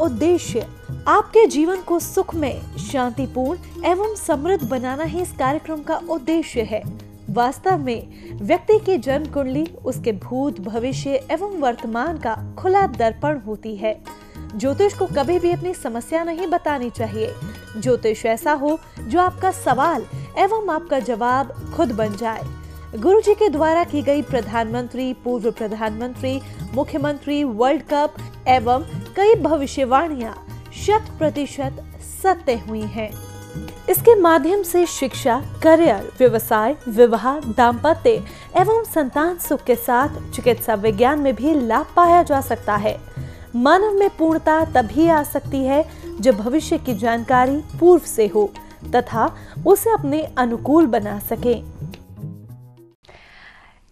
उद्देश्य आपके जीवन को सुखमय शांतिपूर्ण एवं समृद्ध बनाना ही इस कार्यक्रम का उद्देश्य है वास्तव में व्यक्ति की जन्म कुंडली उसके भूत भविष्य एवं वर्तमान का खुला दर्पण होती है ज्योतिष को कभी भी अपनी समस्या नहीं बतानी चाहिए ज्योतिष ऐसा हो जो आपका सवाल एवं आपका जवाब खुद बन जाए गुरु जी के द्वारा की गई प्रधानमंत्री पूर्व प्रधानमंत्री मुख्यमंत्री वर्ल्ड कप एवं कई भविष्यवाणिया शत प्रतिशत सत्य हुई हैं। इसके माध्यम से शिक्षा करियर व्यवसाय विवाह दाम्पत्य एवं संतान सुख के साथ चिकित्सा विज्ञान में भी लाभ पाया जा सकता है मानव में पूर्णता तभी आ सकती है जब भविष्य की जानकारी पूर्व से हो तथा उसे अपने अनुकूल बना सके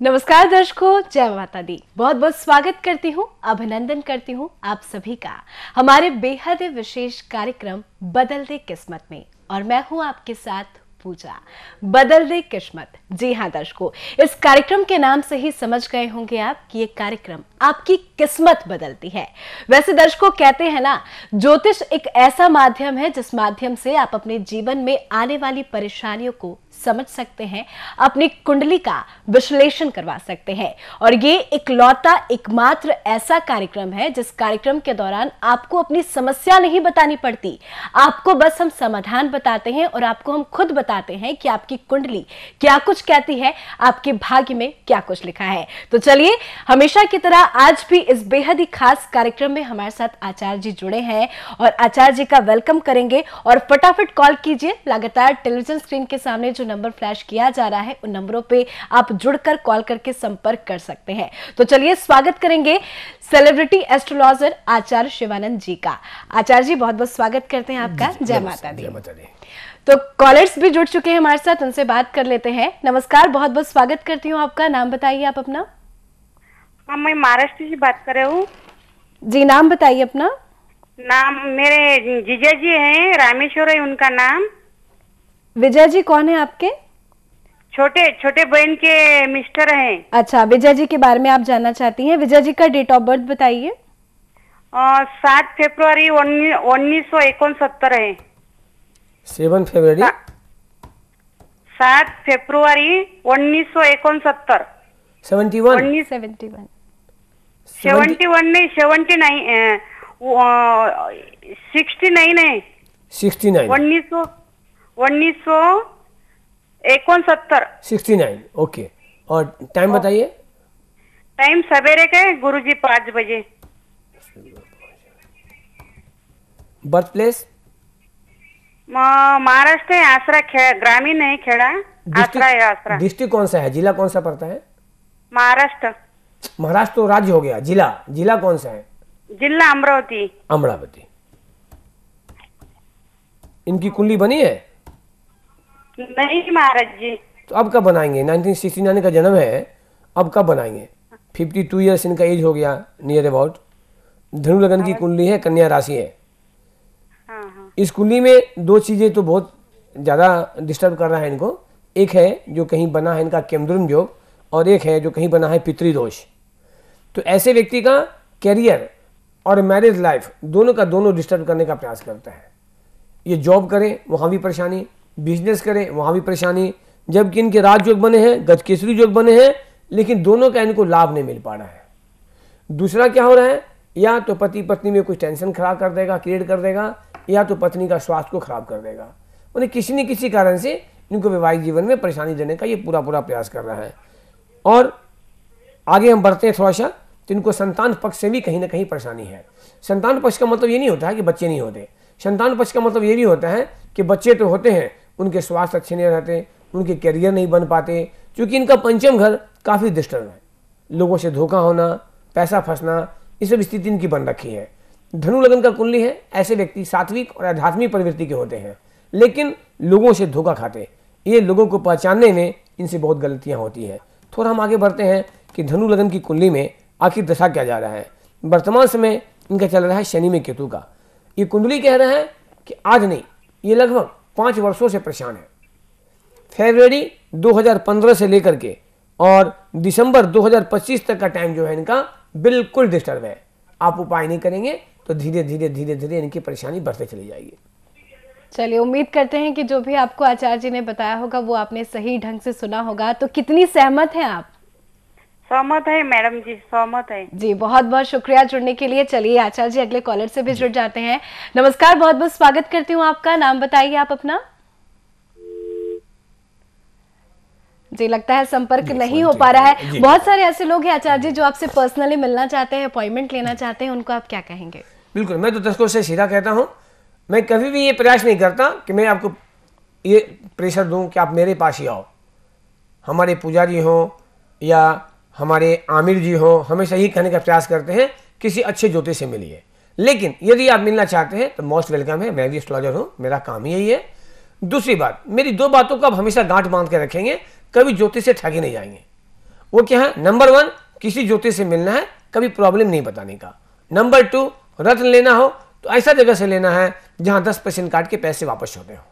नमस्कार दर्शकों जय माता दी बहुत बहुत स्वागत करती हूँ अभिनंदन करती हूँ आप सभी का हमारे बेहद विशेष कार्यक्रम बदल दे किस्मत में और मैं हूँ आपके साथ पूजा बदल दे किस्मत जी हाँ दर्शकों इस कार्यक्रम के नाम से ही समझ गए होंगे आप कि ये कार्यक्रम आपकी किस्मत बदलती है वैसे दर्शकों कहते हैं ना ज्योतिष एक ऐसा माध्यम है जिस माध्यम से आप अपने जीवन में आने वाली परेशानियों को समझ सकते हैं अपनी कुंडली का विश्लेषण करवा सकते हैं और ये इकलौता एकमात्र ऐसा कार्यक्रम है जिस कार्यक्रम के दौरान आपको अपनी समस्या नहीं बतानी पड़ती आपको बस हम समाधान बताते हैं और आपको हम खुद बताते हैं कि आपकी कुंडली क्या कुछ कहती है आपके भाग्य में क्या कुछ लिखा है तो चलिए हमेशा की तरह आज भी इस बेहद ही खास कार्यक्रम में हमारे साथ आचार्य जी जुड़े हैं और आचार्य जी का वेलकम करेंगे और फटाफट कॉल कीजिए लगातार टेलीविजन स्क्रीन के सामने जो नंबर फ्लैश किया जा रहा है उन नंबरों पे आप जुड़कर कॉल करके संपर्क कर सकते हैं तो चलिए स्वागत करेंगे सेलिब्रिटी एस्ट्रोलॉजर आचार्य शिवानंद जी का आचार्य जी बहुत बहुत स्वागत करते हैं आपका जय माता दी तो कॉलर्स भी जुड़ चुके हैं हमारे साथ उनसे बात कर लेते हैं नमस्कार बहुत बहुत स्वागत करती हूँ आपका नाम बताइए आप अपना हाँ मैं महाराष्ट्र से बात कर रही हूँ जी नाम बताइए अपना नाम मेरे जीजा जी हैं रामेश्वर है उनका नाम विजय जी कौन है आपके छोटे छोटे बहन के मिस्टर हैं अच्छा विजय जी के बारे में आप जानना चाहती हैं विजय जी का डेट ऑफ बर्थ बताइए सात फेब्रुआरी उन्नीस सौ सत्तर है सेवन फेब्रुआरी सात फेब्रुआरी उन्नीस सौ सत्तर सेवेंटी वन उन्नीस सेवेंटी वन सेवेंटी वन नहीं सेवेंटी नाइन सिक्सटी नाइन है सिक्सटी नाइन उन्नीस सौ उन्नीस सौ सिक्सटी नाइन ओके और टाइम हाँ। बताइए टाइम सवेरे के गुरु जी पाँच बजे बर्थ प्लेस महाराष्ट्र है आसरा ग्रामीण है खेड़ा आसरा है आसरा डिस्ट्रिक्ट कौन सा है जिला कौन सा पड़ता है महाराष्ट्र महाराष्ट्र तो राज्य हो गया जिला जिला कौन सा है जिला अमरावती अमरावती इनकी कुंडली बनी है नहीं महाराज जी तो अब कब बनाएंगे 1969 का जन्म है अब कब बनाएंगे 52 ईयर्स इनका एज हो गया नियर अबाउट धनु लगन की हाँ। कुंडली है कन्या राशि है हाँ, हाँ। इस कुंडली में दो चीज़ें तो बहुत ज़्यादा डिस्टर्ब कर रहा है इनको एक है जो कहीं बना है इनका केमद्रुम योग और एक है जो कहीं बना है पितृदोष तो ऐसे व्यक्ति का कैरियर और मैरिज लाइफ दोनों का दोनों डिस्टर्ब करने का प्रयास करता है ये जॉब करें वहाँ भी परेशानी बिजनेस करें वहाँ भी परेशानी जबकि इनके राजयोग बने हैं गज केसरी योग बने हैं लेकिन दोनों का इनको लाभ नहीं मिल पा रहा है दूसरा क्या हो रहा है या तो पति पत्नी में कुछ टेंशन खराब कर देगा क्रिएट कर देगा या तो पत्नी का स्वास्थ्य को खराब कर देगा उन्हें किसी न किसी कारण से इनको वैवाहिक जीवन में परेशानी देने का ये पूरा पूरा प्रयास कर रहा है और आगे हम बढ़ते हैं थोड़ा सा तो इनको संतान पक्ष से भी कहीं ना कहीं परेशानी है संतान पक्ष का मतलब ये नहीं होता है कि बच्चे नहीं होते संतान पक्ष का मतलब ये भी होता है कि बच्चे तो होते हैं उनके स्वास्थ्य अच्छे नहीं रहते उनके करियर नहीं बन पाते क्योंकि इनका पंचम घर काफ़ी डिस्टर्ब है लोगों से धोखा होना पैसा फंसना ये सब स्थिति इनकी बन रखी है धनु लगन का कुंडली है ऐसे व्यक्ति सात्विक और आध्यात्मिक प्रवृत्ति के होते हैं लेकिन लोगों से धोखा खाते ये लोगों को पहचानने में इनसे बहुत गलतियाँ होती हैं थोड़ा हम आगे बढ़ते हैं कि धनु लगन की कुंडली में आखिर दशा क्या जा रहा है वर्तमान समय इनका चल रहा है शनि में केतु का ये कुंडली कह रहे हैं कि आज नहीं ये लगभग पाँच वर्षों से परेशान है फरवरी 2015 से लेकर के और दिसंबर 2025 तक का टाइम जो है इनका बिल्कुल डिस्टर्ब है आप उपाय नहीं करेंगे तो धीरे धीरे धीरे धीरे इनकी परेशानी बढ़ते चली जाएगी चलिए उम्मीद करते हैं कि जो भी आपको आचार्य जी ने बताया होगा वो आपने सही ढंग से सुना होगा तो कितनी सहमत हैं आप सहमत है मैडम जी सहमत है जी बहुत बहुत शुक्रिया जुड़ने के लिए चलिए आचार्य जी अगले कॉलर से भी जुड़ जाते हैं नमस्कार बहुत बहुत स्वागत करती हूँ आपका नाम बताइए आप अपना जी लगता है संपर्क नहीं हो पा रहा है बहुत सारे ऐसे लोग हैं आचार्य जी जो आपसे पर्सनली मिलना चाहते हैं अपॉइंटमेंट लेना चाहते हैं उनको आप क्या कहेंगे बिल्कुल मैं तो दर्शकों से सीधा कहता हूँ मैं कभी भी ये प्रयास नहीं करता कि मैं आपको ये प्रेशर दूँ कि आप मेरे पास ही आओ हमारे पुजारी हो या हमारे आमिर जी हों हमेशा यही कहने का प्रयास करते हैं किसी अच्छे ज्योति से मिलिए लेकिन यदि आप मिलना चाहते हैं तो मोस्ट वेलकम है मैं भी एस्ट्रोलॉजर हूँ मेरा काम यही है दूसरी बात मेरी दो बातों को आप हमेशा गांठ बांध के रखेंगे कभी ज्योतिष से ठगे नहीं जाएंगे वो क्या है नंबर वन किसी ज्योतिष से मिलना है कभी प्रॉब्लम नहीं बताने का नंबर टू रत्न लेना हो तो ऐसा जगह से लेना है जहाँ दस परसेंट काट के पैसे वापस होते हो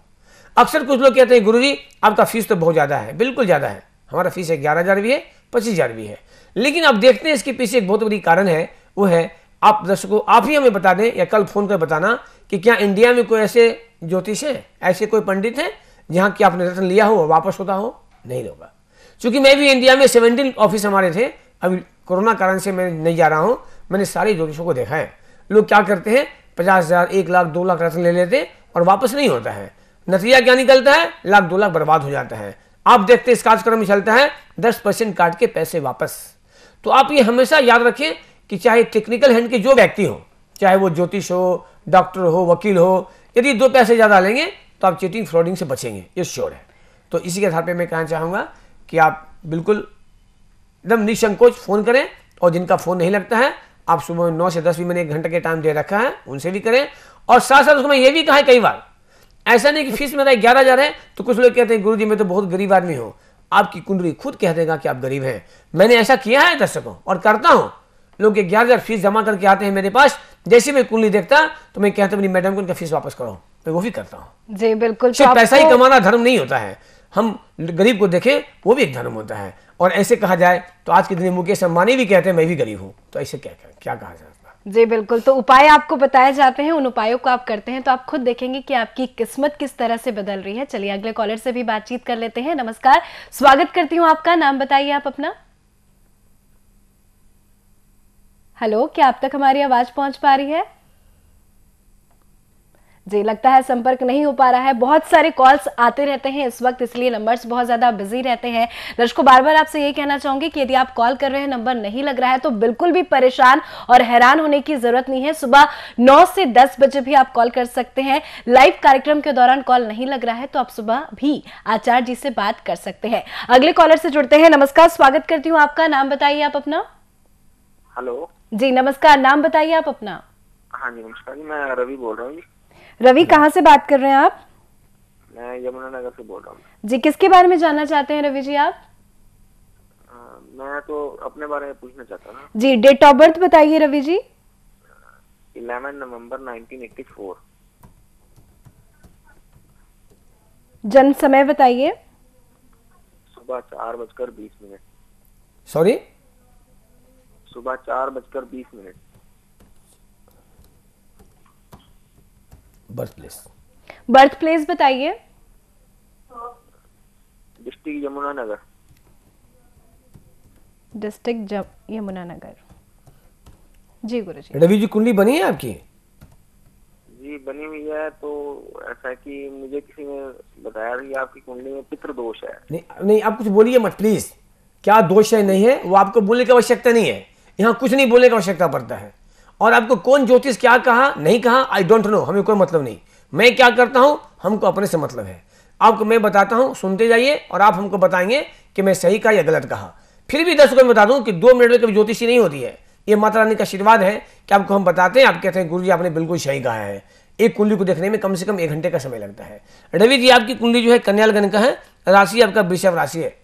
अक्सर कुछ लोग कहते हैं गुरु आपका फीस तो बहुत ज़्यादा है बिल्कुल ज़्यादा है हमारा फीस है ग्यारह हज़ार भी है पच्चीस हजार भी है लेकिन आप देखते हैं इसके पीछे एक बहुत बड़ी कारण है वो है आप दर्शकों आप ही हमें बता दें या कल फोन कर बताना कि क्या इंडिया में कोई ऐसे ज्योतिष हैं ऐसे कोई पंडित हैं जहाँ की आपने रत्न लिया हो वापस होता हो नहीं होगा चूंकि मैं भी इंडिया में सेवेंटीन ऑफिस हमारे थे अभी कोरोना कारण से मैं नहीं जा रहा हूँ मैंने सारे ज्योतिषों को देखा है लोग क्या करते हैं पचास हज़ार एक लाख दो लाख रत्न ले लेते हैं और वापस नहीं होता है नतीजा क्या निकलता है लाख दो लाख बर्बाद हो जाता है आप देखते इस कार्यक्रम में चलता है दस परसेंट काट के पैसे वापस तो आप ये हमेशा याद रखें कि चाहे टेक्निकल हैंड के जो व्यक्ति हो चाहे वो ज्योतिष हो डॉक्टर हो वकील हो यदि दो पैसे ज़्यादा लेंगे तो आप चीटिंग फ्रॉडिंग से बचेंगे ये श्योर है तो इसी के आधार पर मैं कहना चाहूंगा कि आप बिल्कुल एकदम निसंकोच फ़ोन करें और जिनका फ़ोन नहीं लगता है आप सुबह नौ से दस भी मैंने एक घंटे के टाइम दे रखा है उनसे भी करें और साथ साथ उसको मैं ये भी कहा है कई बार ऐसा नहीं कि फीस मेरा ग्यारह हजार है तो कुछ लोग कहते हैं गुरु जी मैं तो बहुत गरीब आदमी हूँ आपकी कुंडली खुद कह देगा कि आप गरीब हैं मैंने ऐसा किया है दर्शकों और करता हूँ लोग ग्यारह हज़ार फीस जमा करके आते हैं मेरे पास जैसे मैं कुंडली देखता तो मैं कहता हूँ अपनी मैडम को उनका फीस वापस करो मैं वो भी करता हूँ जी बिल्कुल तो पैसा ही कमाना धर्म नहीं होता है हम गरीब को देखें वो भी एक धर्म होता है और ऐसे कहा जाए तो आज के दिन मुकेश अंबानी भी कहते हैं मैं भी गरीब हूँ तो ऐसे क्या क्या कहा जाए जी बिल्कुल तो उपाय आपको बताए जाते हैं उन उपायों को आप करते हैं तो आप खुद देखेंगे कि आपकी किस्मत किस तरह से बदल रही है चलिए अगले कॉलर से भी बातचीत कर लेते हैं नमस्कार स्वागत करती हूँ आपका नाम बताइए आप अपना हेलो क्या आप तक हमारी आवाज पहुंच पा रही है जी लगता है संपर्क नहीं हो पा रहा है बहुत सारे कॉल्स आते रहते हैं इस वक्त इसलिए नंबर्स बहुत ज़्यादा बिजी रहते हैं दर्शकों बार बार आपसे ये कहना चाहूंगी कि यदि आप कॉल कर रहे हैं नंबर नहीं लग रहा है तो बिल्कुल भी परेशान और हैरान होने की ज़रूरत नहीं है सुबह नौ से दस बजे भी आप कॉल कर सकते हैं लाइव कार्यक्रम के दौरान कॉल नहीं लग रहा है तो आप सुबह भी आचार्य जी से बात कर सकते हैं अगले कॉलर से जुड़ते हैं नमस्कार स्वागत करती हूँ आपका नाम बताइए आप अपना हेलो जी नमस्कार नाम बताइए आप अपना हाँ जी नमस्कार जी मैं रवि बोल रहा हूँ रवि कहाँ से बात कर रहे हैं आप मैं यमुनानगर से बोल रहा हूँ जी किसके बारे में जानना चाहते हैं रवि जी आप मैं तो अपने बारे में पूछना चाहता हूँ जी डेट ऑफ बर्थ बताइए रवि जी इलेवन नवम्बर जन्म समय बताइए सुबह चार बजकर बीस मिनट सॉरी सुबह चार बजकर बीस minute birth place birth place बताइए डिस्ट्रिक्ट यमुनानगर डिस्ट्रिक्ट यमुनानगर जी गुरु जी रवि जी कुंडली बनी है आपकी जी बनी हुई है तो ऐसा कि मुझे किसी ने बताया कि आपकी कुंडली में पितृ दोष है नहीं नहीं आप कुछ बोलिए मत प्लीज क्या दोष है नहीं है वो आपको बोलने की आवश्यकता नहीं है यहाँ कुछ नहीं बोलने की आवश्यकता पड़ता है और आपको कौन ज्योतिष क्या कहा नहीं कहा आई डोंट नो हमें कोई मतलब नहीं मैं क्या करता हूं हमको अपने से मतलब है आपको मैं बताता हूं सुनते जाइए और आप हमको बताएंगे कि मैं सही कहा या गलत कहा फिर भी दर्शकों में बता दूं कि दो मिनट में कभी ज्योतिषी नहीं होती है ये माता रानी का आशीर्वाद है कि आपको हम बताते हैं आप कहते हैं गुरु जी आपने बिल्कुल सही कहा है एक कुंडली को देखने में कम से कम एक घंटे का समय लगता है रवि जी आपकी कुंडली जो है कन्यालगन का है राशि आपका वृषभ राशि है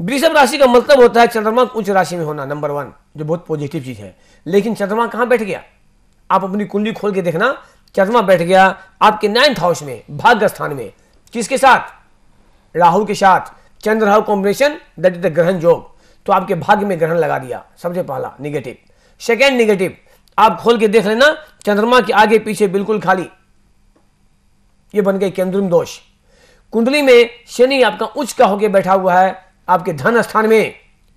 वृषभ राशि का मतलब होता है चंद्रमा उच्च राशि में होना नंबर वन जो बहुत पॉजिटिव चीज़ है लेकिन चंद्रमा कहां बैठ गया आप अपनी कुंडली खोल के देखना चंद्रमा बैठ गया आपके नाइन्थ हाउस में भाग्य स्थान में किसके साथ राहु के साथ Chandra Rahu combination that is the grahan yog तो आपके भाग्य में ग्रहण लगा दिया सबसे पहला निगेटिव सेकेंड निगेटिव आप खोल के देख लेना चंद्रमा के आगे पीछे बिल्कुल खाली ये बन गए केंद्र दोष कुंडली में शनि आपका उच्च का होकर बैठा हुआ है आपके धन स्थान में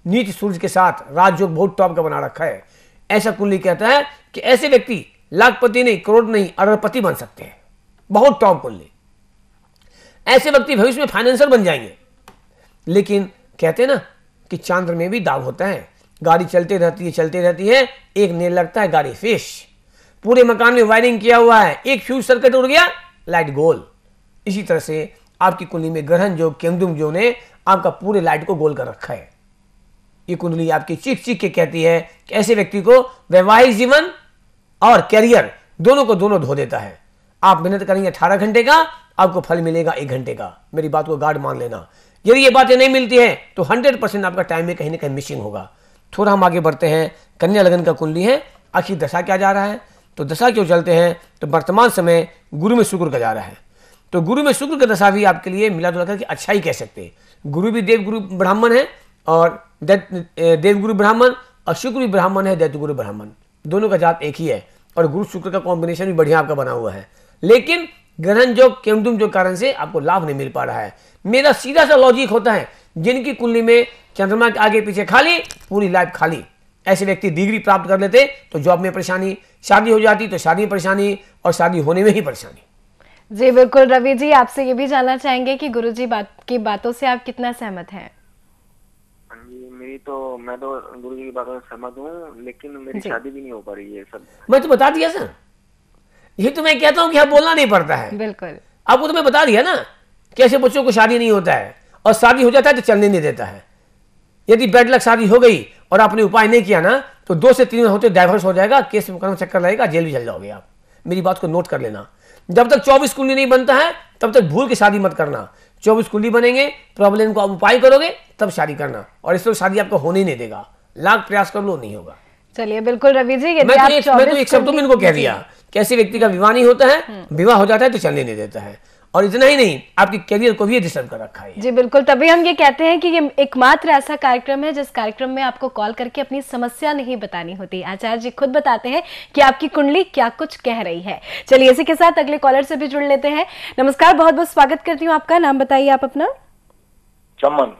नीच सूर्य के साथ राजयोग बहुत टॉप का बना रखा है ऐसा कुंडली कहता है कि ऐसे व्यक्ति लाखपति नहीं करोड़ नहीं अरबपति बन सकते हैं बहुत टॉप कुंडली ऐसे व्यक्ति भविष्य में फाइनेंसर बन जाएंगे लेकिन कहते हैं ना कि चांद्र में भी दाग होता है गाड़ी चलते रहती है चलते रहती है एक नेल लगता है गाड़ी फिश पूरे मकान में वायरिंग किया हुआ है एक फ्यूज सर्किट उड़ गया लाइट गोल इसी तरह से आपकी कुंडली में ग्रहण जो केंदुम जो ने आपका पूरे लाइट को गोल कर रखा है ये कुंडली आपकी चीख चीख के कहती है कि ऐसे व्यक्ति को वैवाहिक जीवन और कैरियर दोनों को दोनों धो देता है आप मेहनत करेंगे अठारह घंटे का आपको फल मिलेगा एक घंटे का मेरी बात को गार्ड मान लेना यदि ये बातें नहीं मिलती हैं तो हंड्रेड परसेंट आपका टाइम में कहीं ना कहीं मिसिंग होगा थोड़ा हम आगे बढ़ते हैं कन्या लगन का कुंडली है आखिर दशा क्या जा रहा है तो दशा क्यों चलते हैं तो वर्तमान समय गुरु में शुक्र का जा रहा है तो गुरु में शुक्र का दशा भी आपके लिए मिला जुला करके अच्छा ही कह सकते हैं गुरु भी देव गुरु ब्राह्मण है और देवगुरु ब्राह्मण और शुक्र भी ब्राह्मण है दैत गुरु ब्राह्मण दोनों का जात एक ही है और गुरु शुक्र का कॉम्बिनेशन भी बढ़िया आपका बना हुआ है लेकिन ग्रहण जो केमदुम जो कारण से आपको लाभ नहीं मिल पा रहा है मेरा सीधा सा लॉजिक होता है जिनकी कुंडली में चंद्रमा के आगे पीछे खाली पूरी लाइफ खाली ऐसे व्यक्ति डिग्री प्राप्त कर लेते तो जॉब में परेशानी शादी हो जाती तो शादी में परेशानी और शादी होने में ही परेशानी जी बिल्कुल रवि जी आपसे ये भी जानना चाहेंगे कि गुरु जी बात की बातों से आप कितना सहमत हैं जी तो मैं तो गुरु जी की बात से सहमत हूँ लेकिन मेरी शादी भी नहीं हो पा रही है सब मैं तो बता दिया सर ये तो मैं कहता हूँ कि हाँ बोलना नहीं पड़ता है बिल्कुल आपको तो मैं बता दिया ना कैसे बच्चों को शादी नहीं होता है और शादी हो जाता है तो चलने नहीं देता है यदि बैड लक शादी हो गई और आपने उपाय नहीं किया ना तो दो से तीन होते डाइवर्स हो जाएगा केस मुकदमा चक्कर लगेगा जेल भी चल जाओगे आप मेरी बात को नोट कर लेना जब तक चौबीस कुंडली नहीं बनता है तब तक भूल के शादी मत करना चौबीस कुंडी बनेंगे प्रॉब्लम तो को आप उपाय करोगे तब शादी करना और इस शादी आपको होने नहीं देगा लाख प्रयास कर लो नहीं होगा चलिए बिल्कुल रवि जी मैं तो, तो एक शब्द में इनको कह दिया कैसे व्यक्ति का विवाह नहीं होता है हम्म। विवाह हो जाता है तो चलने नहीं देता है और इतना ही नहीं आपके करियर को भी डिस्टर्ब कर रखा है जी बिल्कुल तभी हम ये कहते हैं कि ये एकमात्र ऐसा कार्यक्रम है जिस कार्यक्रम में आपको कॉल करके अपनी समस्या नहीं बतानी होती आचार्य जी खुद बताते हैं कि आपकी कुंडली क्या कुछ कह रही है चलिए इसी के साथ अगले कॉलर से भी जुड़ लेते हैं नमस्कार बहुत बहुत स्वागत करती हूँ आपका नाम बताइए आप अपना चमन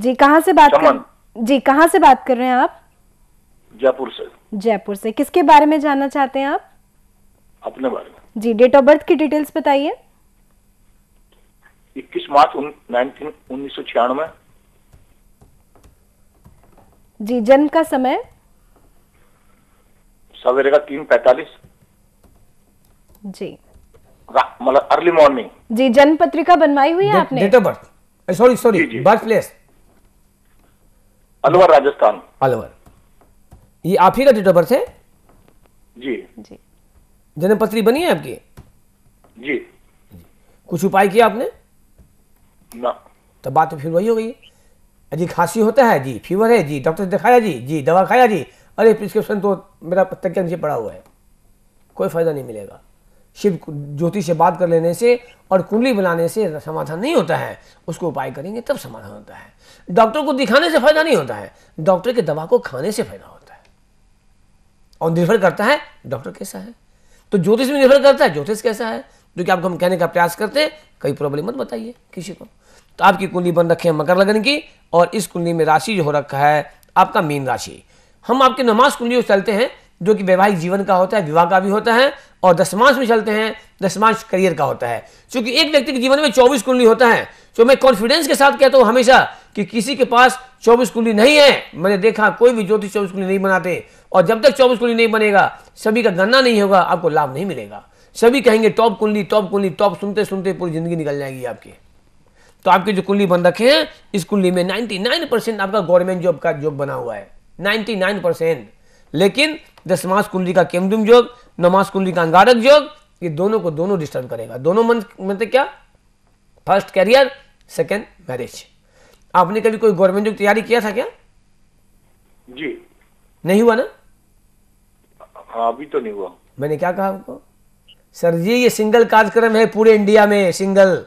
जी कहाँ से बात कर जी कहाँ से बात कर रहे हैं आप जयपुर से जयपुर से किसके बारे में जानना चाहते हैं आप अपने बारे में जी डेट ऑफ बर्थ की डिटेल्स बताइए इक्कीस मार्च नाइनटीन उन्नीस सौ छियानवे जी जन्म का समय सवेरे का तीन पैतालीस जी मतलब अर्ली मॉर्निंग जी जन्म पत्रिका बनवाई हुई है आपने date of birth sorry sorry birth place Alwar Rajasthan Alwar ये आप ही का डेट ऑफ बर्थ है जी जी जन्म पत्री बनी है आपकी जी कुछ उपाय किया आपने ना तो बात तो फिर वही हो गई अजी खांसी होता है जी फीवर है जी डॉक्टर से दिखाया जी जी दवा खाया जी अरे प्रिस्क्रिप्शन तो मेरा तकिया नीचे पड़ा हुआ है कोई फ़ायदा नहीं मिलेगा शिव ज्योति से बात कर लेने से और कुंडली बनाने से समाधान नहीं होता है उसको उपाय करेंगे तब समाधान होता है डॉक्टर को दिखाने से फायदा नहीं होता है डॉक्टर के दवा को खाने से फायदा होता है और निर्भर करता है डॉक्टर कैसा है तो ज्योतिष में निर्भर करता है ज्योतिष कैसा है जो कि आपको हम कहने का प्रयास करते हैं कई प्रॉब्लम मत बताइए किसी को तो आपकी कुंडली बन रखी है मकर लगन की और इस कुंडली में राशि जो हो रखा है आपका मीन राशि हम आपके नमाज कुंडली चलते हैं जो कि वैवाहिक जीवन का होता है विवाह का भी होता है और दशमांश में चलते हैं दशमांश करियर का होता है क्योंकि एक व्यक्ति के जीवन में चौबीस कुंडली होता है तो मैं कॉन्फिडेंस के साथ कहता हूँ हमेशा कि किसी के पास चौबीस कुली नहीं है मैंने देखा कोई भी ज्योतिष चौबीस कुली नहीं बनाते और जब तक चौबीस कुली नहीं बनेगा सभी का गन्ना नहीं होगा आपको लाभ नहीं मिलेगा सभी कहेंगे टॉप कुंडली टॉप कुंडली टॉप सुनते सुनते पूरी जिंदगी निकल जाएगी आपकी तो आपकी जो कुंडली बन रखे हैं इस कुंडली में 99 परसेंट आपका गवर्नमेंट जॉब का जॉब बना हुआ है 99 परसेंट लेकिन दसमास कुंडली का केमदुम योग नमास कुंडली का अंगारक योग ये दोनों को दोनों डिस्टर्ब करेगा दोनों मन मतलब क्या फर्स्ट कैरियर सेकेंड मैरिज आपने कभी कोई गवर्नमेंट जॉब तैयारी किया था क्या जी नहीं हुआ ना हाँ, अभी तो नहीं हुआ मैंने क्या कहा आपको सर जी ये सिंगल कार्यक्रम है पूरे इंडिया में सिंगल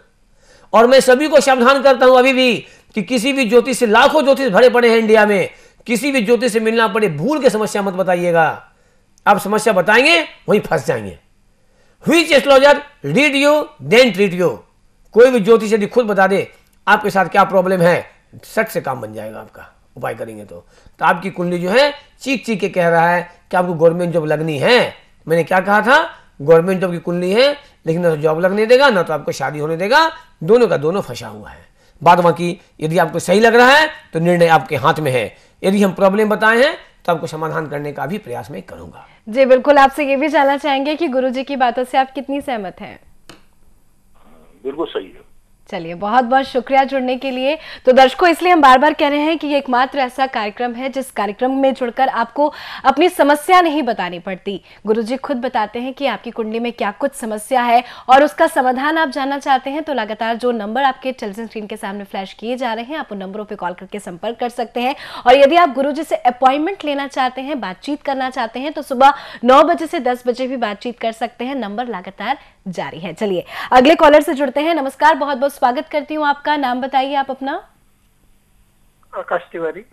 और मैं सभी को सावधान करता हूं अभी भी कि किसी भी ज्योतिष से लाखों ज्योतिष भरे पड़े हैं इंडिया में किसी भी ज्योतिष से मिलना पड़े भूल के समस्या मत बताइएगा आप समस्या बताएंगे वहीं फंस जाएंगे हुई astrologer read you then treat you कोई भी ज्योतिष यदि खुद बता दे आपके साथ क्या प्रॉब्लम है सट से काम बन जाएगा आपका उपाय करेंगे तो तो आपकी कुंडली जो है चीख चीख के कह रहा है कि आपको गवर्नमेंट जॉब लगनी है मैंने क्या कहा था गवर्नमेंट जॉब की कुंडली है लेकिन ना तो जॉब लगने देगा ना तो आपको शादी होने देगा दोनों का दोनों फंसा हुआ है बाद बाकी यदि आपको सही लग रहा है तो निर्णय आपके हाथ में है यदि हम प्रॉब्लम बताए हैं तो आपको समाधान करने का भी प्रयास मैं करूंगा जी बिल्कुल आपसे ये भी जानना चाहेंगे कि गुरुजी की बातों से आप कितनी सहमत हैं बिल्कुल सही है चलिए बहुत बहुत शुक्रिया जुड़ने के लिए तो दर्शकों इसलिए हम बार बार कह रहे हैं कि ये एकमात्र ऐसा कार्यक्रम है जिस कार्यक्रम में जुड़कर आपको अपनी समस्या नहीं बतानी पड़ती गुरु जी खुद बताते हैं कि आपकी कुंडली में क्या कुछ समस्या है और उसका समाधान आप जानना चाहते हैं तो लगातार जो नंबर आपके टेलीविजन स्क्रीन के सामने फ्लैश किए जा रहे हैं आप उन नंबरों पर कॉल करके संपर्क कर सकते हैं और यदि आप गुरु जी से अपॉइंटमेंट लेना चाहते हैं बातचीत करना चाहते हैं तो सुबह नौ बजे से दस बजे भी बातचीत कर सकते हैं नंबर लगातार जारी है चलिए अगले कॉलर से जुड़ते हैं नमस्कार बहुत बहुत स्वागत करती हूँ आपका नाम बताइए आप अपना आकाश तिवारी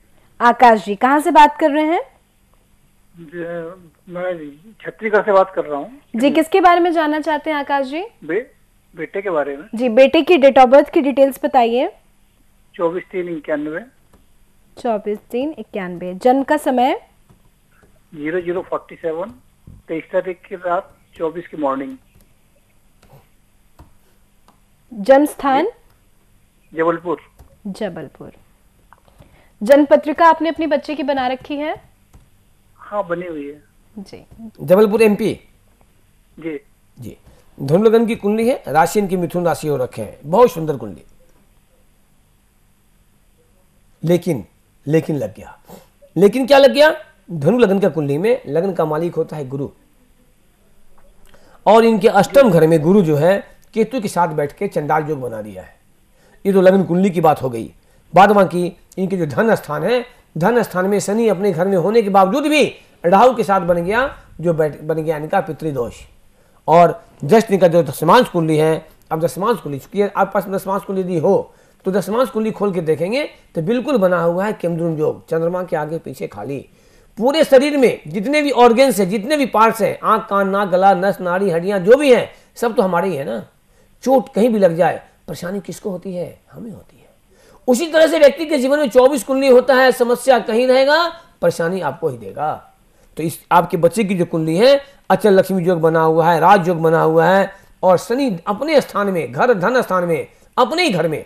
आकाश जी कहाँ से बात कर रहे हैं मैं छत्तीसगढ़ से बात कर रहा हूँ जी किसके बारे में जानना चाहते हैं आकाश जी बे, बेटे के बारे में जी बेटे की डेट ऑफ बर्थ की डिटेल्स बताइए चौबीस तीन इक्यानवे चौबीस तीन इक्यानवे जन्म का समय जीरो जीरो फोर्टी सेवन तेईस तारीख की रात चौबीस की मॉर्निंग जन्म स्थान जबलपुर जबलपुर जन्म पत्रिका आपने अपने बच्चे की बना रखी है हाँ बनी हुई है जी जबलपुर एमपी जी जी धनु लगन की कुंडली है राशि इनकी मिथुन राशि हो रखे हैं बहुत सुंदर कुंडली लेकिन लेकिन लग गया लेकिन क्या लग गया धनु लगन का कुंडली में लगन का मालिक होता है गुरु और इनके अष्टम घर में गुरु जो है केतु के साथ बैठ के चंडाल योग बना दिया है ये तो लग्न कुंडली की बात हो गई बाद की इनके जो धन स्थान है धन स्थान में शनि अपने घर में होने के बावजूद भी राहु के साथ बन गया जो बैठ बन गया इनका पितृदोष और जस्ट इनका जो दसमांश कुंडली है अब दसमांश कुंडली चूंकि आपके पास दसमांश कुंडली दी हो तो दशमांश कुंडली खोल के देखेंगे तो बिल्कुल बना हुआ है केमद्रुम योग चंद्रमा के आगे पीछे खाली पूरे शरीर में जितने भी ऑर्गेन्स हैं जितने भी पार्ट्स हैं आंख कान नाक गला नस नाड़ी हड्डियां जो भी हैं सब तो हमारे ही है ना चोट कहीं भी लग जाए परेशानी किसको होती है हमें होती है उसी तरह से व्यक्ति के जीवन में चौबीस कुंडली होता है समस्या कहीं रहेगा परेशानी आपको ही देगा तो इस आपके बच्चे की जो कुंडली है अचल लक्ष्मी योग बना हुआ है राज योग बना हुआ है और शनि अपने स्थान में घर धन स्थान में अपने ही घर में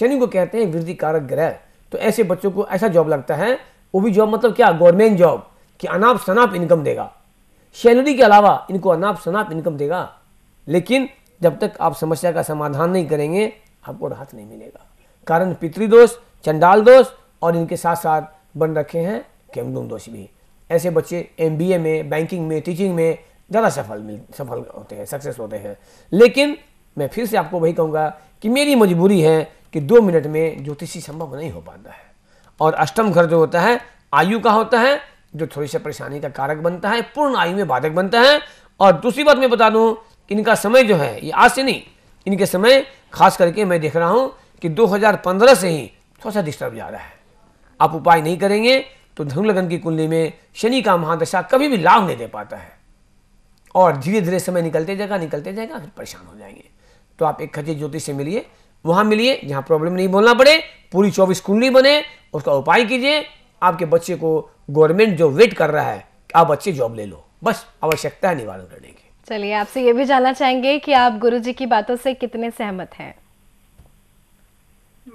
शनि को कहते हैं वृद्धि कारक ग्रह तो ऐसे बच्चों को ऐसा जॉब लगता है वो भी जॉब मतलब क्या गवर्नमेंट जॉब कि अनाप शनाप इनकम देगा सैलरी के अलावा इनको अनाप शनाप इनकम देगा लेकिन जब तक आप समस्या का समाधान नहीं करेंगे आपको राहत नहीं मिलेगा कारण पितृदोष चंडाल दोष और इनके साथ साथ बन रखे हैं केमडुम दोष भी ऐसे बच्चे एम में बैंकिंग में टीचिंग में ज़्यादा सफल मिल सफल होते हैं सक्सेस होते हैं लेकिन मैं फिर से आपको वही कहूँगा कि मेरी मजबूरी है कि दो मिनट में ज्योतिषी संभव नहीं हो पाता है और अष्टम घर जो होता है आयु का होता है जो थोड़ी सी परेशानी का कारक बनता है पूर्ण आयु में बाधक बनता है और दूसरी बात मैं बता दूं इनका समय जो है ये आज से नहीं इनके समय खास करके मैं देख रहा हूँ कि 2015 से ही थोड़ा सा डिस्टर्ब जा रहा है आप उपाय नहीं करेंगे तो धनु लगन की कुंडली में शनि का महादशा कभी भी लाभ नहीं दे पाता है और धीरे धीरे समय निकलते जाएगा निकलते जाएगा फिर परेशान हो जाएंगे तो आप एक खचित ज्योतिष से मिलिए वहाँ मिलिए जहाँ प्रॉब्लम नहीं बोलना पड़े पूरी चौबीस कुंडली बने उसका उपाय कीजिए आपके बच्चे को गवर्नमेंट जो वेट कर रहा है आप अच्छी जॉब ले लो बस आवश्यकता है निवारण करने की चलिए आपसे ये भी जानना चाहेंगे कि आप गुरु जी की बातों से कितने सहमत हैं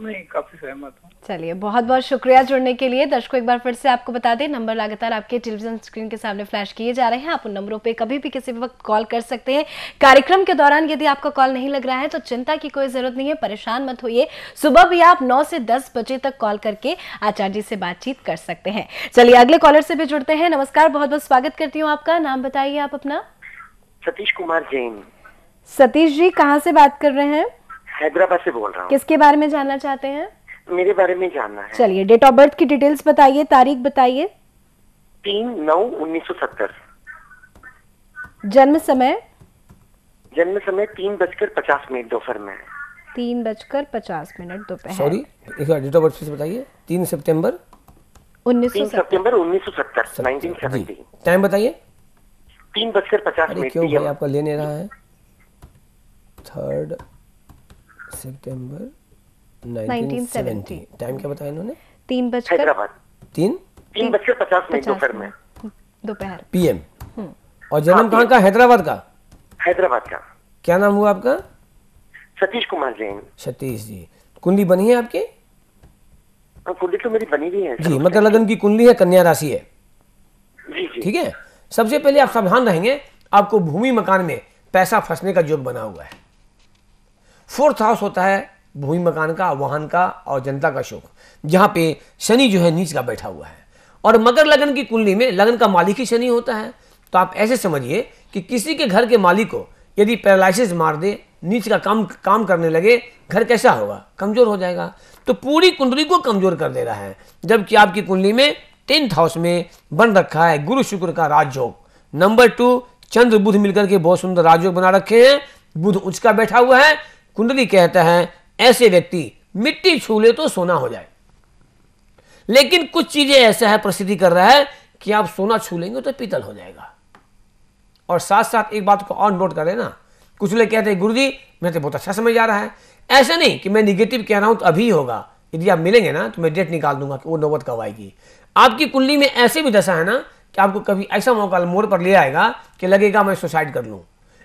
नहीं काफी सहमत हूँ चलिए बहुत बहुत शुक्रिया जुड़ने के लिए दर्शकों एक बार फिर से आपको बता दें नंबर लगातार आपके टेलीविजन स्क्रीन के सामने फ्लैश किए जा रहे हैं आप उन नंबरों पे कभी भी किसी भी वक्त कॉल कर सकते हैं कार्यक्रम के दौरान यदि आपका कॉल नहीं लग रहा है तो चिंता की कोई जरूरत नहीं है परेशान मत होइए सुबह भी आप नौ से दस बजे तक कॉल करके आचार्य जी से बातचीत कर सकते हैं चलिए अगले कॉलर से भी जुड़ते हैं नमस्कार बहुत बहुत स्वागत करती हूँ आपका नाम बताइए आप अपना सतीश कुमार जैन सतीश जी कहाँ से बात कर रहे हैं हैदराबाद से बोल रहा हूँ किसके बारे में जानना चाहते हैं मेरे बारे में जानना है चलिए डेट ऑफ बर्थ की डिटेल्स बताइए तारीख बताइए तीन नौ उन्नीस सौ सत्तर जन्म समय जन्म समय तीन बजकर पचास मिनट दोपहर में तीन बजकर पचास मिनट दोपहर सॉरी एक बार डेट ऑफ बर्थ से बताइए तीन सितंबर उन्नीस सितंबर उन्नीस सौ सत्तर टाइम बताइए तीन बजकर पचास मिनट क्यों भाई आपका लेने रहा है थर्ड सितंबर 1970 टाइम क्या बताया इन्होंने तीन बजकर तीन तीन बजकर पचास मिनट दोपहर में दोपहर पीएम और जन्म हाँ, कहाँ का हैदराबाद का हैदराबाद का क्या नाम हुआ आपका सतीश कुमार जैन सतीश जी कुंडली बनी है आपकी हाँ, कुंडली तो मेरी बनी हुई है जी मतलब लगन की कुंडली है कन्या राशि है जी जी ठीक है सबसे पहले आप सावधान रहेंगे आपको भूमि मकान में पैसा फंसने का योग बना हुआ है फोर्थ हाउस होता है भूमि मकान का वाहन का और जनता का शोक जहां पे शनि जो है नीच का बैठा हुआ है और मगर लगन की कुंडली में लगन का मालिक ही शनि होता है तो आप ऐसे समझिए कि किसी के घर के मालिक को यदि पैरालिसिस मार दे नीच का काम काम करने लगे घर कैसा होगा कमजोर हो जाएगा तो पूरी कुंडली को कमजोर कर दे रहा है जबकि आपकी कुंडली में टेंथ हाउस में बन रखा है गुरु शुक्र का राजयोग नंबर टू चंद्र बुध मिलकर के बहुत सुंदर राजयोग बना रखे हैं बुध उचका बैठा हुआ है कुंडली कहता है ऐसे व्यक्ति मिट्टी छू ले तो सोना हो जाए लेकिन कुछ चीजें ऐसा है प्रसिद्धि कर रहा है कि आप सोना छू लेंगे तो पीतल हो जाएगा और साथ साथ एक बात को और नोट कर लेना कुछ लोग कहते हैं गुरु जी मैं तो बहुत अच्छा समझ आ रहा है ऐसा नहीं कि मैं निगेटिव कह रहा हूं तो अभी होगा यदि आप मिलेंगे ना तो मैं डेट निकाल दूंगा कि वो नौबत कब आएगी आपकी कुल्ली में ऐसी भी दशा है ना कि आपको कभी ऐसा मौका मोड़ पर ले आएगा कि लगेगा मैं सुसाइड कर लूँ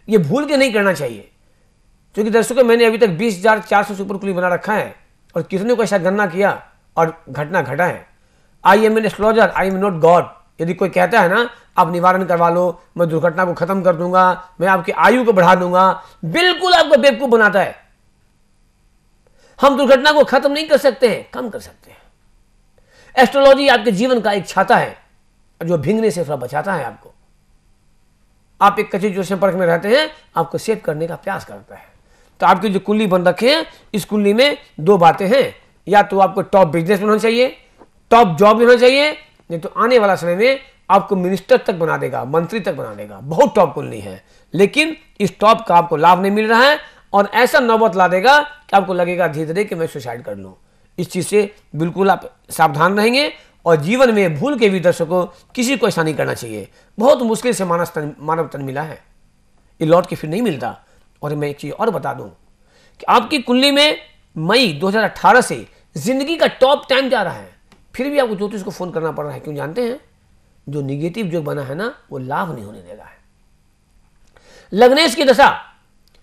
ये भूल के नहीं करना चाहिए क्योंकि दर्शकों मैंने अभी तक बीस हज़ार चार सौ सुपर कुली बना रखा है और कितने को ऐसा गन्ना किया और घटना घटा है I am an astrologer I am not God यदि कोई कहता है ना आप निवारण करवा लो मैं दुर्घटना को खत्म कर दूंगा मैं आपकी आयु को बढ़ा दूंगा बिल्कुल आपको बेवकूफ बनाता है हम दुर्घटना को खत्म नहीं कर सकते हैं कम कर सकते हैं एस्ट्रोलॉजी आपके जीवन का एक छाता है जो भींगने से थोड़ा बचाता है आपको आप एक कच्चे जो संपर्क में रहते हैं आपको सेव करने का प्रयास करता है तो आपकी जो कुंडली बन रखे हैं इस कुंडली में दो बातें हैं या तो आपको टॉप बिजनेस में होना चाहिए टॉप जॉब में होना चाहिए नहीं तो आने वाला समय में आपको मिनिस्टर तक बना देगा मंत्री तक बना देगा बहुत टॉप कुंडली है लेकिन इस टॉप का आपको लाभ नहीं मिल रहा है और ऐसा नौबत ला देगा कि आपको लगेगा धीरे धीरे कि मैं सुसाइड कर लूँ इस चीज़ से बिल्कुल आप सावधान रहेंगे और जीवन में भूल के भी दर्शकों किसी को ऐसा नहीं करना चाहिए बहुत मुश्किल से मानस तन मानव तन मिला है ये लौट के फिर नहीं मिलता और मैं एक चीज़ और बता दूं कि आपकी कुंडली में मई 2018 से ज़िंदगी का टॉप टाइम जा रहा है फिर भी आपको ज्योतिष को फ़ोन करना पड़ रहा है क्यों जानते हैं जो निगेटिव जो बना है ना वो लाभ नहीं होने देगा है लग्नेश की दशा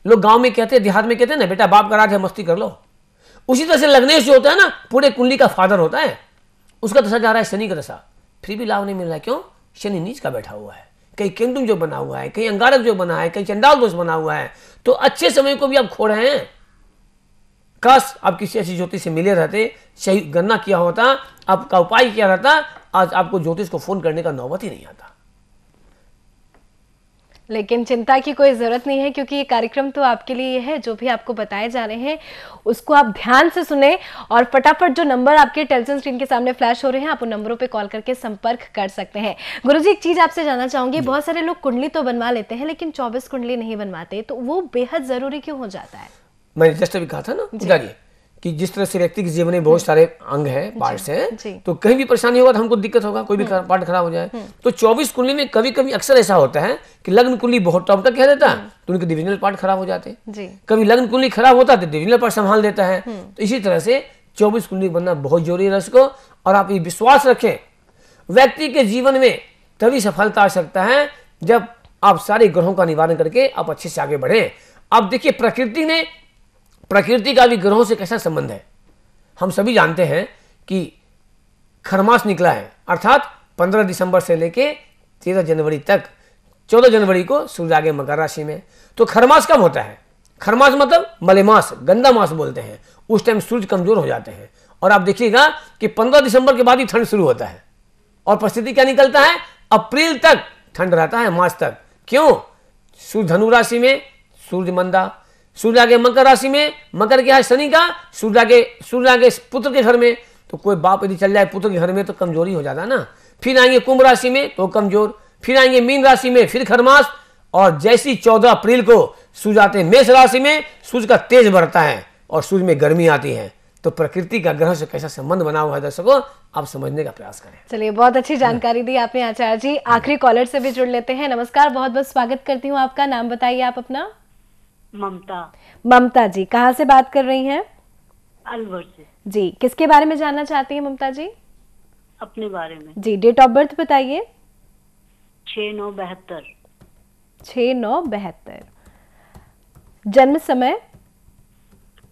लोग गांव में कहते हैं देहात में कहते हैं ना बेटा बाप का राज है मस्ती कर लो उसी तरह से लग्नेश जो होता है ना पूरे कुंडली का फादर होता है उसका दशा जा रहा है शनि का दशा फिर भी लाभ नहीं मिल रहा क्यों शनि नीच का बैठा हुआ है कहीं केंडुम जो बना हुआ है कहीं अंगारक जो बना है कहीं चंडाल दोष बना हुआ है तो अच्छे समय को भी आप खो रहे हैं काश आप किसी ऐसी ज्योतिष से मिले रहते सही गन्ना किया होता आपका उपाय किया रहता आज आपको ज्योतिष को फोन करने का नौबत ही नहीं आता लेकिन चिंता की कोई ज़रूरत नहीं है क्योंकि ये कार्यक्रम तो आपके लिए है जो भी आपको बताए जा रहे हैं उसको आप ध्यान से सुने और फटाफट जो नंबर आपके टेलीविजन स्क्रीन के सामने फ्लैश हो रहे हैं आप उन नंबरों पे कॉल करके संपर्क कर सकते हैं गुरु जी एक चीज़ आपसे जानना चाहूंगी बहुत सारे लोग कुंडली तो बनवा लेते हैं लेकिन चौबीस कुंडली नहीं बनवाते तो वो बेहद ज़रूरी क्यों हो जाता है मैंने जस्ट अभी कहा था ना जी कि जिस तरह से व्यक्ति के जीवन में बहुत सारे अंग हैं पार्ट्स हैं तो कहीं भी परेशानी होगा तो हमको दिक्कत होगा कोई भी हम्म। पार्ट खराब हो जाए हम्म। तो 24 कुंडली में कभी कभी अक्सर ऐसा होता है कि लग्न कुंडली बहुत टॉप तक कह देता है हम्म। तो उनके डिविजनल पार्ट खराब हो जाते कभी लग्न कुंडली खराब होता तो डिविजनल पार्ट संभाल देता है तो इसी तरह से चौबीस कुंडली बनना बहुत जरूरी है रसको और आप ये विश्वास रखें व्यक्ति के जीवन में तभी सफलता आ सकता है जब आप सारे ग्रहों का निवारण करके आप अच्छे से आगे बढ़े आप देखिए प्रकृति ने प्रकृति का भी ग्रहों से कैसा संबंध है हम सभी जानते हैं कि खरमास निकला है अर्थात 15 दिसंबर से लेके 13 जनवरी तक 14 जनवरी को सूर्य आगे मकर राशि में तो खरमास कब होता है खरमास मतलब मलेमास गंदा मास बोलते हैं उस टाइम सूर्य कमजोर हो जाते हैं और आप देखिएगा कि 15 दिसंबर के बाद ही ठंड शुरू होता है और परिस्थिति क्या निकलता है अप्रैल तक ठंड रहता है मार्च तक क्यों सूर्य धनु राशि में सूर्य मंदा सूर्य आगे मकर राशि में मकर के यहाँ शनि का सूर्य आगे सूर्य आगे पुत्र के घर में तो कोई बाप यदि चल जाए पुत्र के घर में तो कमजोरी हो जाता ना फिर आएंगे कुंभ राशि में तो कमजोर फिर आएंगे मीन राशि में फिर खरमास और जैसी चौदह अप्रैल को सूर्य आते मेष राशि में सूर्य का तेज बढ़ता है और सूर्य में गर्मी आती है तो प्रकृति का ग्रह से कैसा संबंध बना हुआ है दर्शकों आप समझने का प्रयास करें चलिए बहुत अच्छी जानकारी दी आपने आचार्य जी आखिरी कॉलर हम्म। से भी जुड़ लेते हैं नमस्कार बहुत बहुत स्वागत करती हूँ आपका नाम बताइए आप अपना ममता ममता जी कहाँ से बात कर रही हैं अलवर से जी किसके बारे में जानना चाहती हैं ममता जी अपने बारे में जी डेट ऑफ बर्थ बताइए छ नौ बहत्तर छ नौ बहत्तर जन्म समय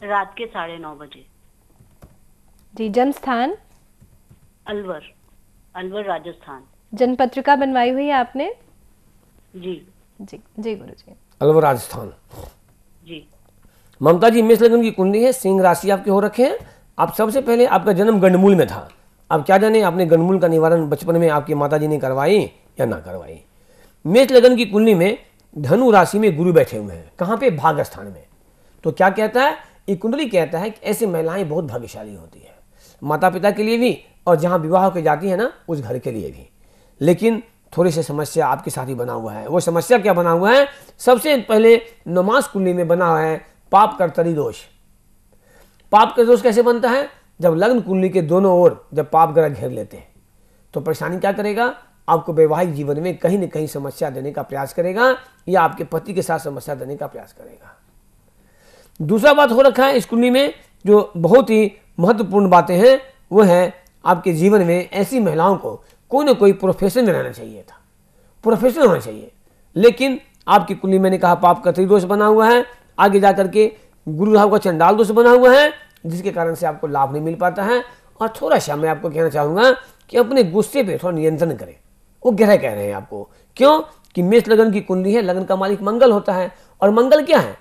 रात के साढ़े नौ बजे जी जन्म स्थान अलवर अलवर राजस्थान जन्म पत्रिका बनवाई हुई है आपने जी जी जी गुरु जी अलवर राजस्थान जी ममता जी मेष लग्न की कुंडली है सिंह राशि आपके हो रखे हैं आप सबसे पहले आपका जन्म गंडमूल में था अब क्या जाने आपने गंडमूल का निवारण बचपन में आपकी माता जी ने करवाई या ना करवाई मेष लगन की कुंडली में धनु राशि में गुरु बैठे हुए हैं कहाँ पे भाग स्थान में तो क्या कहता है ये कुंडली कहता है कि ऐसी महिलाएं बहुत भाग्यशाली होती है माता पिता के लिए भी और जहाँ विवाह के जाती है ना उस घर के लिए भी लेकिन थोड़ी सी समस्या आपके साथ ही बना हुआ है वो समस्या क्या बना हुआ है सबसे पहले नमाज कुंडली में बना है पाप कर्तरी दोष पाप का दोष कैसे बनता है जब लग्न कुंडली के दोनों ओर जब पाप ग्रह घेर लेते हैं तो परेशानी क्या करेगा आपको वैवाहिक जीवन में कहीं ना कहीं समस्या देने का प्रयास करेगा या आपके पति के साथ समस्या देने का प्रयास करेगा दूसरा बात हो रखा है इस कुंडली में जो बहुत ही महत्वपूर्ण बातें हैं वो है आपके जीवन में ऐसी महिलाओं को कोई ना कोई प्रोफेशन रहना चाहिए था प्रोफेशन होना चाहिए लेकिन आपकी कुंडली मैंने कहा पाप का त्रिदोष बना हुआ है आगे जा करके गुरु का चंडाल दोष बना हुआ है जिसके कारण से आपको लाभ नहीं मिल पाता है और थोड़ा सा मैं आपको कहना चाहूँगा कि अपने गुस्से पे थोड़ा नियंत्रण करें वो ग्रह कह रहे हैं आपको क्यों कि मेष लगन की कुंडली है लगन का मालिक मंगल होता है और मंगल क्या है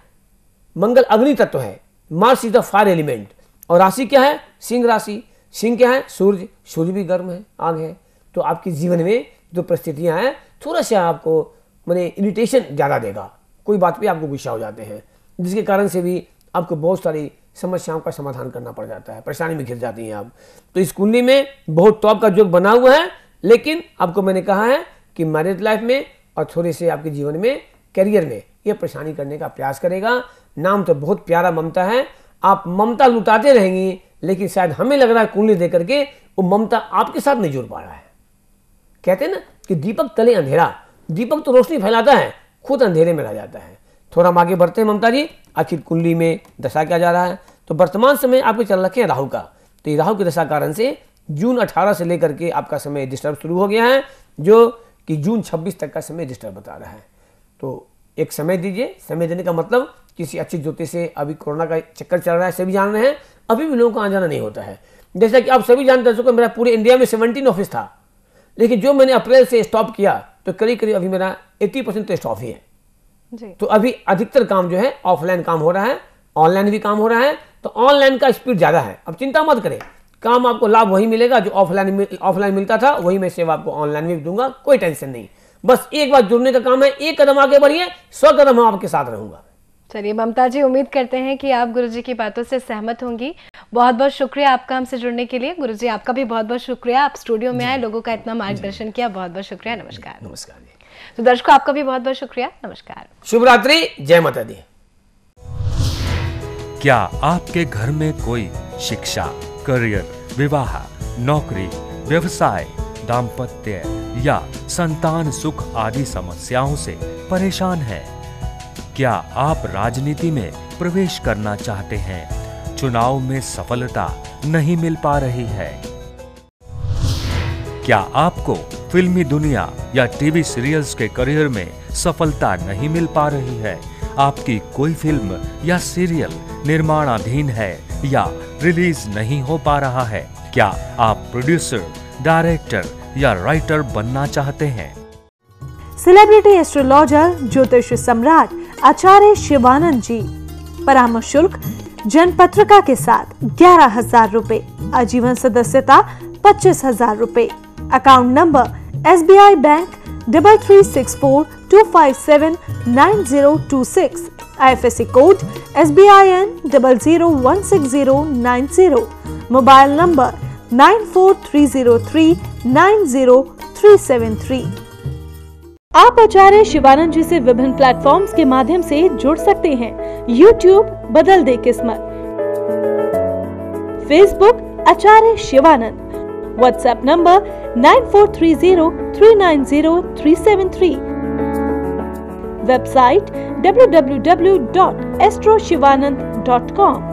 मंगल अग्नि तत्व है Mars is the fire element और राशि क्या है सिंह राशि सिंह क्या है सूर्य सूर्य भी गर्म है आग है तो आपके जीवन में जो परिस्थितियाँ हैं थोड़ा सा आपको मैंने इरिटेशन ज़्यादा देगा कोई बात भी आपको गुस्सा हो जाते हैं जिसके कारण से भी आपको बहुत सारी समस्याओं का समाधान करना पड़ जाता है परेशानी में घिर जाती हैं आप तो इस कुंडली में बहुत टॉप का योग बना हुआ है लेकिन आपको मैंने कहा है कि मैरिज लाइफ में और थोड़े से आपके जीवन में करियर में यह परेशानी करने का प्रयास करेगा नाम तो बहुत प्यारा ममता है आप ममता लुटाते रहेंगी लेकिन शायद हमें लग रहा है कुंडली देकर करके वो ममता आपके साथ नहीं जुड़ पा रहा है कहते हैं ना कि दीपक तले अंधेरा दीपक तो रोशनी फैलाता है खुद अंधेरे में रह जाता है थोड़ा हम आगे बढ़ते हैं ममता जी आखिर कुंडली में दशा क्या जा रहा है तो वर्तमान समय आपके चल रखे हैं राहु का तो ये राहु की दशा कारण से जून 18 से लेकर के आपका समय डिस्टर्ब शुरू हो गया है जो कि जून 26 तक का समय डिस्टर्ब बता रहा है तो एक समय दीजिए समय देने का मतलब किसी अच्छे ज्योति से अभी कोरोना का चक्कर चल रहा है सभी जान रहे हैं अभी भी लोगों को आ जाना नहीं होता है जैसा कि आप सभी जानते हैं मेरा पूरे इंडिया में सेवनटीन ऑफिस था लेकिन जो मैंने अप्रैल से स्टॉप किया तो करीब करीब अभी मेरा एट्टी परसेंट तो स्टॉप ही है जी। तो अभी अधिकतर काम जो है ऑफलाइन काम हो रहा है ऑनलाइन भी काम हो रहा है तो ऑनलाइन का स्पीड ज़्यादा है अब चिंता मत करें काम आपको लाभ वही मिलेगा जो ऑफलाइन ऑफलाइन मिलता था वही मैं सेवा आपको ऑनलाइन भी दूंगा कोई टेंशन नहीं बस एक बार जुड़ने का काम है एक कदम आगे बढ़िए सौ कदम आपके साथ रहूंगा चलिए ममता जी उम्मीद करते हैं कि आप गुरु जी की बातों से सहमत होंगी बहुत बहुत शुक्रिया आपका हमसे जुड़ने के लिए गुरु जी आपका भी बहुत बहुत शुक्रिया आप स्टूडियो में आए लोगों का इतना मार्गदर्शन किया बहुत बहुत शुक्रिया नमस्कार नमस्कार तो दर्शकों आपका भी बहुत बहुत शुक्रिया नमस्कार शुभ रात्रि जय माता दी क्या आपके घर में कोई शिक्षा करियर विवाह नौकरी व्यवसाय दाम्पत्य या संतान सुख आदि समस्याओं से परेशान है क्या आप राजनीति में प्रवेश करना चाहते हैं चुनाव में सफलता नहीं मिल पा रही है क्या आपको फिल्मी दुनिया या टीवी सीरियल्स के करियर में सफलता नहीं मिल पा रही है आपकी कोई फिल्म या सीरियल निर्माणाधीन है या रिलीज नहीं हो पा रहा है क्या आप प्रोड्यूसर डायरेक्टर या राइटर बनना चाहते हैं सेलिब्रिटी एस्ट्रोलॉजर ज्योतिष सम्राट आचार्य शिवानंद जी परामर्श शुल्क जन पत्रिका के साथ ग्यारह हजार रूपए आजीवन सदस्यता पच्चीस हजार रूपए account number S B I bank double three six four two five seven nine zero two six I F S C code S B I N double zero one six zero nine zero mobile number nine four three zero three nine zero three seven three आप आचार्य शिवानंद जी से विभिन्न platforms के माध्यम से जुड़ सकते हैं YouTube बदल दे किस्मत Facebook Acharya Shivanand WhatsApp number 9430390373 website www.astroshivanand.com